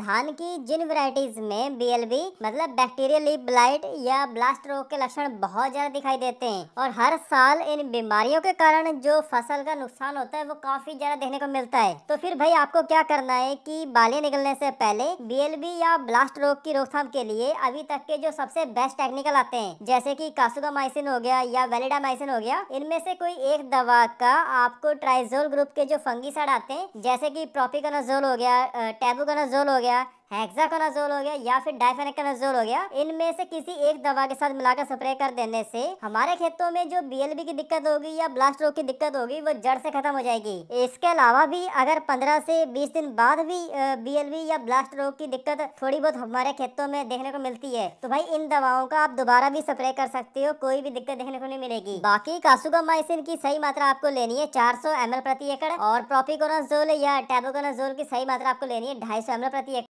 धान की जिन वैरायटीज में बीएलबी मतलब बैक्टीरियल लीफ ब्लाइट या ब्लास्ट रोग के लक्षण बहुत ज्यादा दिखाई देते हैं और हर साल इन बीमारियों के कारण जो फसल का नुकसान होता है वो काफी ज्यादा देखने को मिलता है तो फिर भाई आपको क्या करना है कि बाले निकलने से पहले बीएलबी या ब्लास्ट रोग की रोकथाम के लिए अभी तक के जो सबसे बेस्ट टेक्निकल आते हैं जैसे की कासुगा माइसिन हो गया या वेलिडामाइसिन हो गया इनमें से कोई एक दवा का आपको ट्राइजोल ग्रुप के जो फंगी आते हैं जैसे की प्रोपिकोनाजोल हो गया टेबुकनाजोल हो गया गया हेक्साकोनाजोल हो गया या फिर डाइफेनिकानाजोल हो गया इनमें से किसी एक दवा के साथ मिलाकर स्प्रे कर देने से हमारे खेतों में जो बीएलबी की दिक्कत होगी या ब्लास्ट रोग की दिक्कत होगी वो जड़ से खत्म हो जाएगी इसके अलावा भी अगर 15 से 20 दिन बाद भी बीएलबी या ब्लास्ट रोग की दिक्कत थोड़ी बहुत हमारे खेतों में देखने को मिलती है तो भाई इन दवाओं का आप दोबारा भी स्प्रे कर सकते हो कोई भी दिक्कत देखने को नहीं मिलेगी बाकी माइसिन की सही मात्रा आपको लेनी है चार सौ प्रति एकड़ और प्रोपिकोनाजोल या टेबोकोनाजोल की सही मात्रा आपको लेनी है ढाई सौ प्रति एकड़